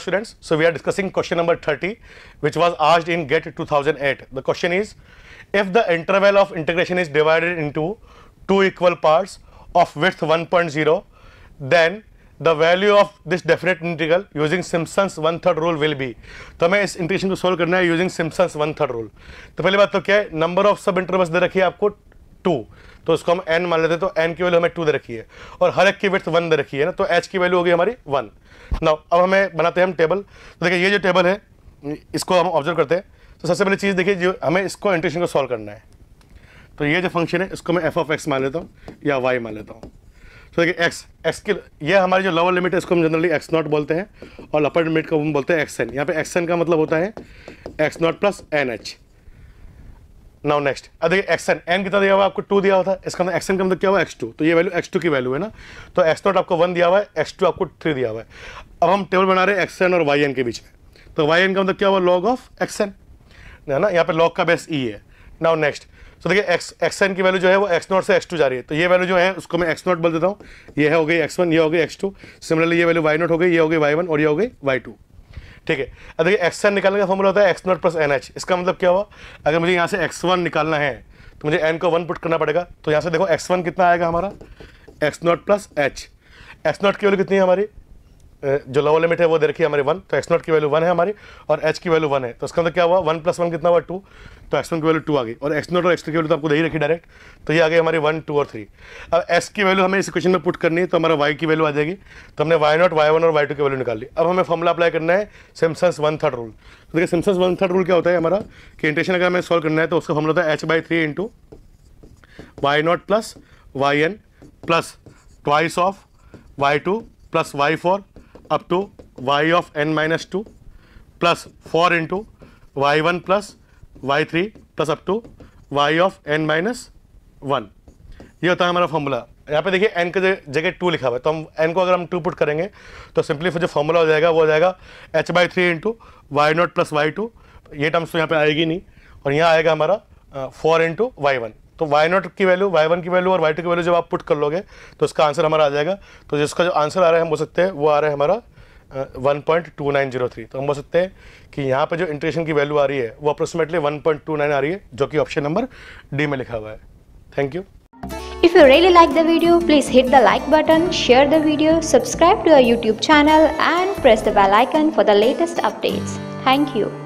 students. So, we are discussing question number 30 which was asked in get 2008. The question is if the interval of integration is divided into two equal parts of width 1.0 then the value of this definite integral using Simpson's one third rule will be. to हमें is integration ko solve karna hai using simpson's one third rule to पहली baat to kya hai number of sub intervals de rakhi hai aapko 2 तो उसको हम n मान लेते हैं तो n की वैल्यू हमें टू दे रखी है और हर एक की विथ वन दे रखी है ना तो h की वैल्यू होगी हमारी वन ना अब हमें बनाते हैं हम टेबल तो देखिए ये जो टेबल है इसको हम ऑब्जर्व करते हैं तो सबसे पहले चीज़ देखिए जो हमें इसको इंटेशन को सॉल्व करना है तो ये जो फंक्शन है इसको मैं एफ ऑफ एक्स मान लेता हूँ या वाई मान लेता हूँ तो देखिए एक्स एक्स की ये हमारी जो लोअर लिमिट है इसको हम जनरली एक्स नॉट बोलते हैं और अपर लिमिट को हम बोलते हैं एक्स एन यहाँ पर एक्स एन का मतलब होता है x naught plus n h now next अब देखिए एक्स एन कितना दिया हुआ आपको टू दिया हुआ था इसका मतलब अंदर एक्सन का मतलब क्या हुआ एक्स टू तो ये वैल्यू एक्स टू की वैल्यू है ना तो एक्स नॉट आपको वन दिया हुआ है एक्स टू आपको थ्री दिया हुआ है अब हम टेबल बना रहे हैं एन और वाई एन के बीच में तो वाई एन का मतलब क्या हुआ लॉग ऑफ एक्स एन है ना यहाँ पे लॉग का बेस ई e है नाउ नेक्स्ट तो देखिए एक्स एक्स एन की वैल्यू जो है वो एक्स नॉट से एक्स टू जा रही है तो ये वैल्यू जो है उसको मैं एक्स नॉट बोल देता हूँ ये हो गई एक्स वन ये हो गई एक्स टू सिमिलरली ये वैल्यू वाई नॉट हो गई ये हो गई वाई वन और ये हो गई वाई टू ठीक है अब देखिए एक्स एन निकालने का फॉर्मूला होता है x naught plus n h इसका मतलब क्या हुआ अगर मुझे यहाँ से एक्स वन निकालना है तो मुझे एन को वन पुट करना पड़ेगा तो यहाँ से देखो एक्स वन कितना आएगा हमारा x naught plus h x naught केवल कितनी है हमारी जो लोअर लिमिट है वो दे रखी है हमारे वन तो एक्स नॉट की वैल्यू वन है हमारी और एच की वैल्यू वन है तो इसका अंदर मतलब क्या हुआ वन प्लस वन कितना हुआ टू तो एक्स वन की वैल्यू टू आ गई और एक्स नॉट और एक्स की वैल्यू तो आपको दे रखी डायरेक्ट तो ये आ गई हमारी वन टू और थ्री अब एस की वैल्यू हमें इस क्वेश्चन में पुट करनी है तो हमारा वाई की वैल्यू आ जाएगी तो हमने वाई नॉट वाई वन और वाई टू की वैल्यू निकाल ली अब हमें फॉर्मला अप्लाई करना है सिम्सन्स वन थर्ड रूल तो देखिए सिम्सन्स वन थर्ड रूल क्या होता है हमारा कि इंटेशन अगर हमें सॉल्व करना है तो उसका फॉर्मला होता है h by three into y naught plus y n plus twice of y two plus y four up to y of n minus two plus four into y one plus y three plus up to y of n minus one ये होता है हमारा formula यहाँ पे देखिए N के जगह to लिखा हुआ है तो हम एन को अगर हम टू पुट करेंगे तो सिंपली जो फॉर्मूला हो जाएगा वो हो जाएगा h by three into y naught plus y two ये टर्म्स तो यहाँ पे आएगी नहीं और यहाँ आएगा हमारा फोर इंटू वाई वन तो y नॉट की वैल्यू y1 की वैल्यू और y2 की वैल्यू जब आप पुट कर लोगे तो इसका आंसर हमारा आ जाएगा तो जिसका जो आंसर आ रहा है हम बोल सकते हैं वो आ रहा है हमारा one point two nine zero three तो हम बोल सकते हैं कि यहाँ पे जो इंट्रेशन की वैल्यू आ रही है वो approximately one point two nine आ रही है जो कि ऑप्शन नंबर डी में लिखा हुआ है thank you If you really like the video, please hit the like button, share the video, subscribe to our YouTube channel and press the bell icon for the latest updates. Thank you.